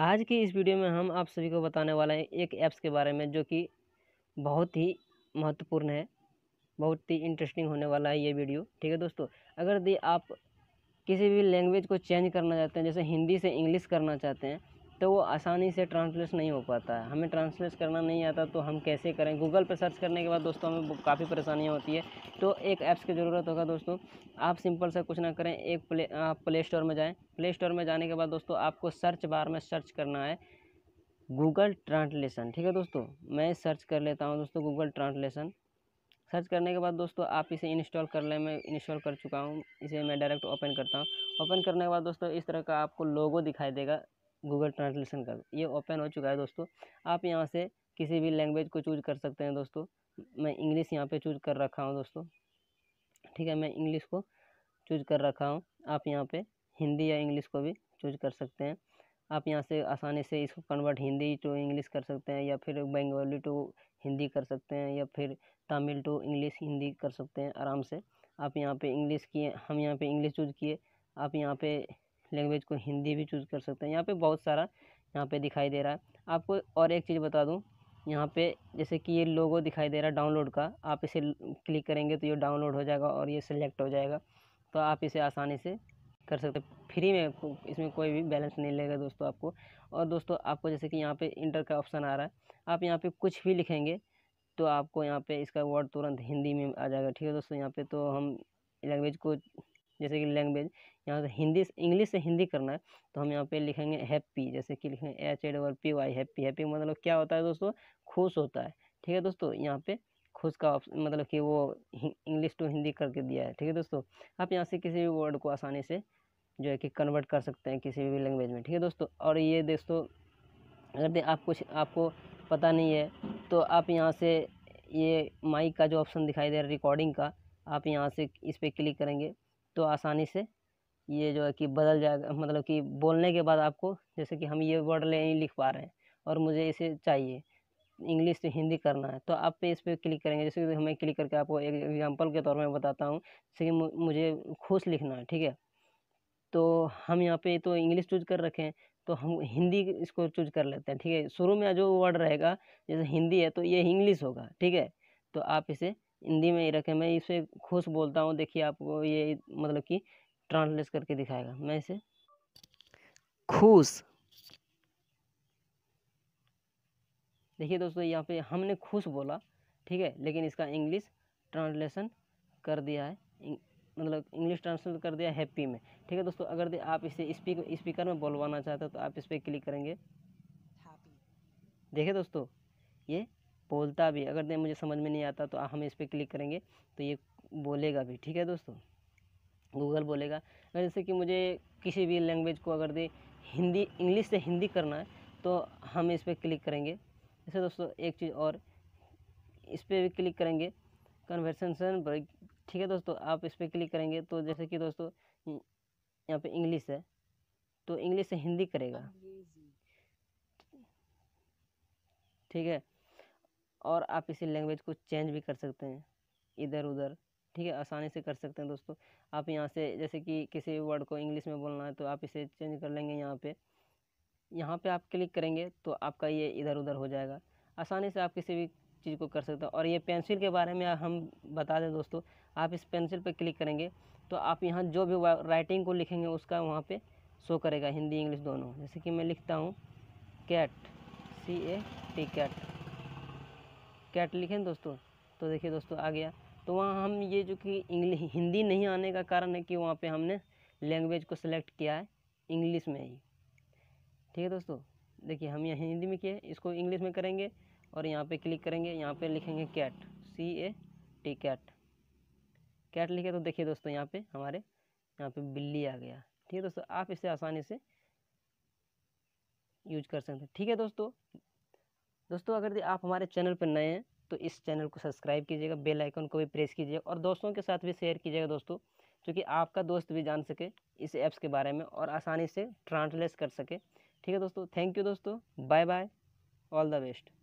आज की इस वीडियो में हम आप सभी को बताने वाले हैं एक ऐप्स के बारे में जो कि बहुत ही महत्वपूर्ण है बहुत ही इंटरेस्टिंग होने वाला है ये वीडियो ठीक है दोस्तों अगर दी आप किसी भी लैंग्वेज को चेंज करना चाहते हैं जैसे हिंदी से इंग्लिश करना चाहते हैं तो वो आसानी से ट्रांसलेट नहीं हो पाता है हमें ट्रांसलेट करना नहीं आता तो हम कैसे करें गूगल पर सर्च करने के बाद दोस्तों हमें काफ़ी परेशानियाँ होती है तो एक ऐप्स की ज़रूरत होगा दोस्तों आप सिंपल से कुछ ना करें एक प्ले आप प्ले स्टोर में जाएँ प्ले स्टोर में जाने के बाद दोस्तों आपको सर्च बार में सर्च करना है गूगल ट्रांसलेशन ठीक है दोस्तों मैं सर्च कर लेता हूँ दोस्तों गूगल ट्रांसलेशन सर्च करने के बाद दोस्तों आप इसे इंस्टॉल कर लें मैं इंस्टॉल कर चुका हूँ इसे मैं डायरेक्ट ओपन करता हूँ ओपन करने के बाद दोस्तों इस तरह का आपको लोगो दिखाई देगा गूगल ट्रांसलेशन का ये ओपन हो चुका है दोस्तों आप यहाँ से किसी भी लैंग्वेज को चूज कर सकते हैं दोस्तों मैं इंग्लिश यहाँ पे चूज कर रखा हूँ दोस्तों ठीक है मैं इंग्लिश को चूज कर रखा हूँ आप यहाँ पे हिंदी या इंग्लिश को भी चूज कर सकते हैं आप यहाँ से आसानी से इसको कन्वर्ट हिंदी टू इंग्लिश कर सकते हैं या फिर बंगाली टू हिंदी कर सकते हैं या फिर तमिल टू इंग्लिश हिंदी कर सकते हैं आराम से आप यहाँ पर इंग्लिश किए हम यहाँ पर इंग्लिश चूज किए आप यहाँ पर लैंग्वेज को हिंदी भी चूज़ कर सकते हैं यहाँ पे बहुत सारा यहाँ पे दिखाई दे रहा है आपको और एक चीज़ बता दूँ यहाँ पे जैसे कि ये लोगो दिखाई दे रहा है डाउनलोड का आप इसे क्लिक करेंगे तो ये डाउनलोड हो जाएगा और ये सिलेक्ट हो जाएगा तो आप इसे आसानी से कर सकते फ्री में इसमें कोई भी बैलेंस नहीं लेगा दोस्तों आपको और दोस्तों आपको जैसे कि यहाँ पर इंटर का ऑप्शन आ रहा है आप यहाँ पर कुछ भी लिखेंगे तो आपको यहाँ पर इसका वर्ड तुरंत हिंदी में आ जाएगा ठीक है दोस्तों यहाँ पर तो हम लैंग्वेज को जैसे कि लैंग्वेज यहाँ से हिंदी इंग्लिश से हिंदी करना है तो हम यहाँ पे लिखेंगे हैप्पी जैसे कि लिखेंगे H A double P Y happy happy मतलब क्या होता है दोस्तों खुश होता है ठीक है दोस्तों यहाँ पे खुश का मतलब कि वो इंग्लिश टू हिंदी करके दिया है ठीक है दोस्तों आप यहाँ से किसी भी वर्ड को आसानी से जो है कि कन्वर्ट कर सकते हैं किसी भी लैंग्वेज में ठीक है दोस्तों और ये दोस्तों अगर आप कुछ आपको पता नहीं है तो आप यहाँ से ये माइक का जो ऑप्शन दिखाई दे रहा है रिकॉर्डिंग का आप यहाँ से इस पर क्लिक करेंगे तो आसानी से ये जो है कि बदल जाएगा मतलब कि बोलने के बाद आपको जैसे कि हम ये वर्ड नहीं लिख पा रहे हैं और मुझे इसे चाहिए इंग्लिश से तो हिंदी करना है तो आप पे इस पर क्लिक करेंगे जैसे कि हमें क्लिक करके आपको एक एग्जांपल के तौर में बताता हूँ जैसे कि मुझे खुश लिखना है ठीक है तो हम यहाँ पे तो इंग्लिश चूज कर रखे हैं तो हम हिंदी इसको चूज कर लेते हैं ठीक है शुरू में जो वर्ड रहेगा जैसे हिंदी है तो ये इंग्लिश होगा ठीक है तो आप इसे हिंदी में ही रखें मैं इसे खुश बोलता हूँ देखिए आपको ये मतलब कि ट्रांसलेट करके दिखाएगा मैं इसे खुश देखिए दोस्तों यहाँ पे हमने खुश बोला ठीक है लेकिन इसका इंग्लिश ट्रांसलेशन कर दिया है मतलब इंग्लिश ट्रांसलेट कर दिया हैप्पी में ठीक है दोस्तों अगर आप इसे स्पीक स्पीकर में बोलवाना चाहते हो तो आप इस पर क्लिक करेंगे देखिए दोस्तों ये बोलता भी अगर नहीं मुझे समझ में नहीं आता तो हम इस पर क्लिक करेंगे तो ये बोलेगा भी ठीक है दोस्तों गूगल बोलेगा अगर जैसे कि मुझे किसी भी लैंग्वेज को अगर दे हिंदी इंग्लिश से हिंदी करना है तो हम इस पर क्लिक करेंगे जैसे दोस्तों एक चीज़ और इस पर भी क्लिक करेंगे कन्वर्सेशन ब्रेक ठीक है दोस्तों आप इस पर क्लिक करेंगे तो जैसे कि दोस्तों यहाँ पे इंग्लिश है तो इंग्लिश से हिंदी करेगा ठीक है और आप इसी लैंग्वेज को चेंज भी कर सकते हैं इधर उधर ठीक है आसानी से कर सकते हैं दोस्तों आप यहाँ से जैसे कि किसी वर्ड को इंग्लिश में बोलना है तो आप इसे चेंज कर लेंगे यहाँ पे यहाँ पे आप क्लिक करेंगे तो आपका ये इधर उधर हो जाएगा आसानी से आप किसी भी चीज़ को कर सकते हैं और ये पेंसिल के बारे में हम बता दें दोस्तों आप इस पेंसिल पर पे क्लिक करेंगे तो आप यहाँ जो भी राइटिंग को लिखेंगे उसका वहाँ पर शो करेगा हिंदी इंग्लिश दोनों जैसे कि मैं लिखता हूँ cat C A T cat cat लिखें दोस्तों तो देखिए दोस्तों आ गया तो वहाँ हम ये जो कि इंग्लिश हिंदी नहीं आने का कारण है कि वहाँ पे हमने लैंग्वेज को सिलेक्ट किया है इंग्लिश में ही ठीक है दोस्तों देखिए हम यहाँ हिंदी में किए इसको इंग्लिश में करेंगे और यहाँ पे क्लिक करेंगे यहाँ पे लिखेंगे cat C A T cat cat लिखे तो देखिए दोस्तों यहाँ पे हमारे यहाँ पे बिल्ली आ गया ठीक है दोस्तों आप इसे आसानी से यूज कर सकते हैं ठीक है दोस्तों दोस्तों अगर आप हमारे चैनल पर नए हैं तो इस चैनल को सब्सक्राइब कीजिएगा बेल आइकन को भी प्रेस कीजिएगा और दोस्तों के साथ भी शेयर कीजिएगा दोस्तों क्योंकि आपका दोस्त भी जान सके इस ऐप्स के बारे में और आसानी से ट्रांसलेस कर सके ठीक है दोस्तों थैंक यू दोस्तों bye bye all the best